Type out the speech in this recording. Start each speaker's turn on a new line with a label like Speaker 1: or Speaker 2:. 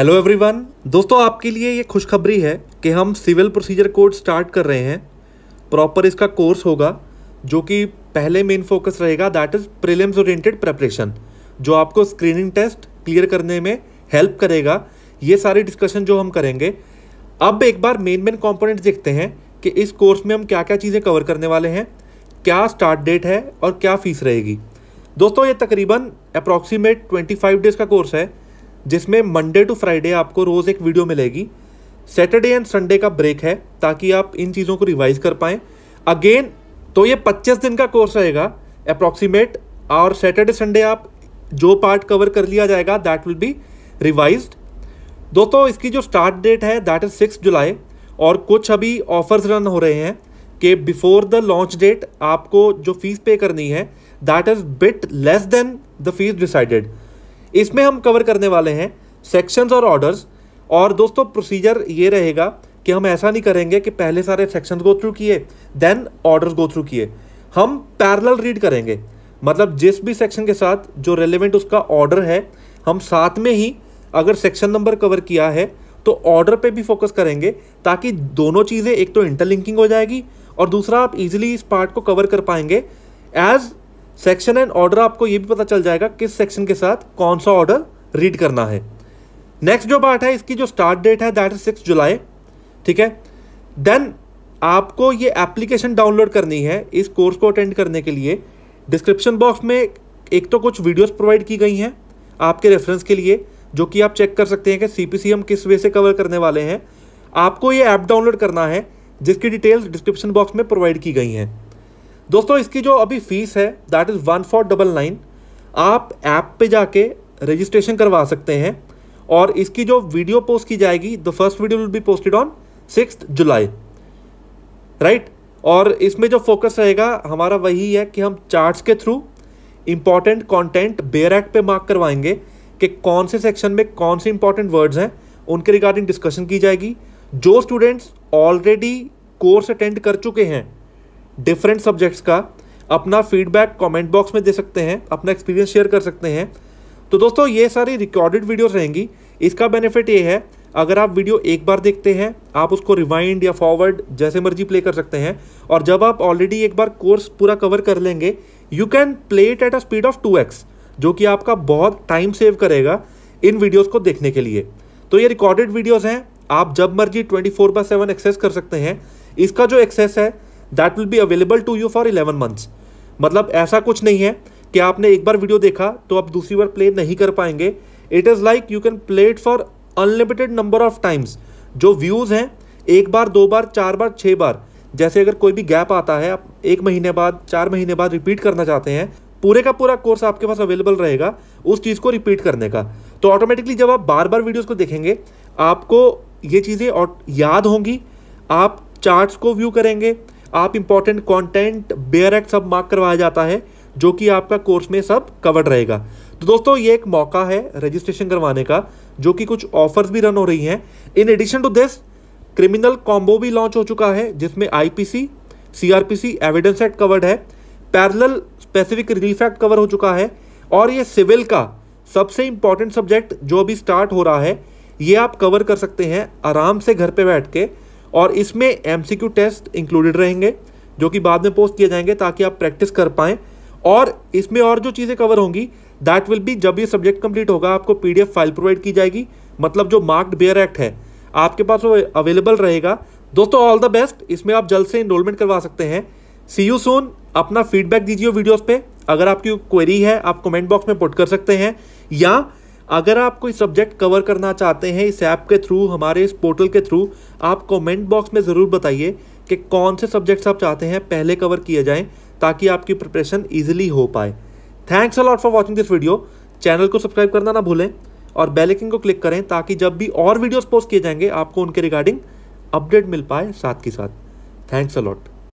Speaker 1: hello everyone दोस्तों आपके लिए ये खुशखबरी है कि हम सिविल प्रोसीजर कोर्स स्टार्ट कर रहे हैं प्रॉपर इसका कोर्स होगा जो कि पहले मेन फोकस रहेगा that is prelims oriented preparation जो आपको स्क्रीनिंग टेस्ट क्लियर करने में हेल्प करेगा ये सारी डिस्कशन जो हम करेंगे अब एक बार मेन मेन कॉम्पोनेंट्स देखते हैं कि इस कोर्स में हम क्या क्या चीज़ें कवर करने वाले हैं क्या स्टार्ट डेट है और क्या फ़ीस रहेगी दोस्तों ये तकरीबन अप्रॉक्सीमेट ट्वेंटी डेज़ का कोर्स है जिसमें मंडे टू फ्राइडे आपको रोज़ एक वीडियो मिलेगी सैटरडे एंड संडे का ब्रेक है ताकि आप इन चीज़ों को रिवाइज कर पाएँ अगेन तो ये 25 दिन का कोर्स रहेगा अप्रॉक्सीमेट और सैटरडे संडे आप जो पार्ट कवर कर लिया जाएगा दैट विल बी रिवाइज दोस्तों इसकी जो स्टार्ट डेट है दैट इज़ सिक्स जुलाई और कुछ अभी ऑफर्स रन हो रहे हैं कि बिफोर द लॉन्च डेट आपको जो फीस पे करनी है that is bit less than the fees decided इसमें हम कवर करने वाले हैं सेक्शंस और ऑर्डर्स और दोस्तों प्रोसीजर ये रहेगा कि हम ऐसा नहीं करेंगे कि पहले सारे सेक्शंस गो थ्रू किए देन ऑर्डर्स गो थ्रू किए हम पैरेलल रीड करेंगे मतलब जिस भी सेक्शन के साथ जो रेलिवेंट उसका ऑर्डर है हम साथ में ही अगर सेक्शन नंबर कवर किया है तो ऑर्डर पे भी फोकस करेंगे ताकि दोनों चीज़ें एक तो इंटरलिंकिंग हो जाएगी और दूसरा आप इजीली इस पार्ट को कवर कर पाएंगे एज सेक्शन एंड ऑर्डर आपको ये भी पता चल जाएगा किस सेक्शन के साथ कौन सा ऑर्डर रीड करना है नेक्स्ट जो पार्ट है इसकी जो स्टार्ट डेट है दैट इज सिक्स जुलाई ठीक है देन आपको ये एप्लीकेशन डाउनलोड करनी है इस कोर्स को अटेंड करने के लिए डिस्क्रिप्शन बॉक्स में एक तो कुछ वीडियोस प्रोवाइड की गई हैं आपके रेफरेंस के लिए जो कि आप चेक कर सकते हैं कि सी हम किस वे से कवर करने वाले हैं आपको ये ऐप डाउनलोड करना है जिसकी डिटेल्स डिस्क्रिप्शन बॉक्स में प्रोवाइड की गई हैं दोस्तों इसकी जो अभी फ़ीस है that is one four double nine आप ऐप पे जाके रजिस्ट्रेशन करवा सकते हैं और इसकी जो वीडियो पोस्ट की जाएगी the first video will be posted on six July right और इसमें जो फोकस रहेगा हमारा वही है कि हम चार्ट्स के through important content bare act पर मार्क करवाएंगे कि कौन से सेक्शन में कौन से इंपॉर्टेंट वर्ड्स हैं उनके रिगार्डिंग डिस्कशन की जाएगी जो स्टूडेंट्स ऑलरेडी कोर्स अटेंड कर चुके हैं डिफरेंट सब्जेक्ट्स का अपना फीडबैक कमेंट बॉक्स में दे सकते हैं अपना एक्सपीरियंस शेयर कर सकते हैं तो दोस्तों ये सारी रिकॉर्डेड वीडियोस रहेंगी इसका बेनिफिट ये है अगर आप वीडियो एक बार देखते हैं आप उसको रिवाइंड या फॉरवर्ड जैसे मर्जी प्ले कर सकते हैं और जब आप ऑलरेडी एक बार कोर्स पूरा कवर कर लेंगे you can play it at a speed of two X जो कि आपका बहुत टाइम सेव करेगा इन वीडियोज़ को देखने के लिए तो ये रिकॉर्डेड वीडियोज़ हैं आप जब मर्जी twenty four by seven access कर सकते हैं इसका जो एक्सेस है that will be available to you for eleven months मतलब ऐसा कुछ नहीं है कि आपने एक बार वीडियो देखा तो आप दूसरी बार प्ले नहीं कर पाएंगे it is like you can play it for unlimited number of times जो व्यूज़ हैं एक बार दो बार चार बार छः बार जैसे अगर कोई भी गैप आता है आप एक महीने बाद चार महीने बाद रिपीट करना चाहते हैं पूरे का पूरा कोर्स आपके पास अवेलेबल रहेगा उस चीज़ को रिपीट करने का तो ऑटोमेटिकली जब आप बार बार वीडियोस को देखेंगे आपको ये चीज़ें याद होंगी आप चार्ट्स को व्यू करेंगे आप इम्पॉर्टेंट कॉन्टेंट बेयर एक्ट सब मार्क करवाया जाता है जो कि आपका कोर्स में सब कवर्ड रहेगा तो दोस्तों ये एक मौका है रजिस्ट्रेशन करवाने का जो कि कुछ ऑफर्स भी रन हो रही हैं in addition to this criminal combo भी लॉन्च हो चुका है जिसमें IPC CrPC evidence act covered है parallel specific relief act cover हो चुका है और ये सिविल का सबसे इंपॉर्टेंट सब्जेक्ट जो अभी स्टार्ट हो रहा है ये आप कवर कर सकते हैं आराम से घर पे बैठ के और इसमें एम टेस्ट इंक्लूडेड रहेंगे जो कि बाद में पोस्ट किए जाएंगे ताकि आप प्रैक्टिस कर पाएँ और इसमें और जो चीज़ें कवर होंगी दैट विल बी जब ये सब्जेक्ट कंप्लीट होगा आपको पीडीएफ फाइल प्रोवाइड की जाएगी मतलब जो मार्क्ड बेयर एक्ट है आपके पास वो अवेलेबल रहेगा दोस्तों ऑल द बेस्ट इसमें आप जल्द से इनरोलमेंट करवा सकते हैं सी यू सोन अपना फीडबैक दीजिए वीडियोस पे अगर आपकी क्वेरी है आप कमेंट बॉक्स में पुट कर सकते हैं या अगर आप कोई सब्जेक्ट कवर करना चाहते हैं इस ऐप के थ्रू हमारे इस पोर्टल के थ्रू आप कमेंट बॉक्स में ज़रूर बताइए कि कौन से सब्जेक्ट्स आप चाहते हैं पहले कवर किए जाएं ताकि आपकी प्रिपरेशन ईजिली हो पाए thanks a lot for watching this video channel को सब्सक्राइब करना ना भूलें और बेलकिन को क्लिक करें ताकि जब भी और वीडियोज पोस्ट किए जाएंगे आपको उनके रिगार्डिंग अपडेट मिल पाए साथ के साथ थैंक्स अ लॉट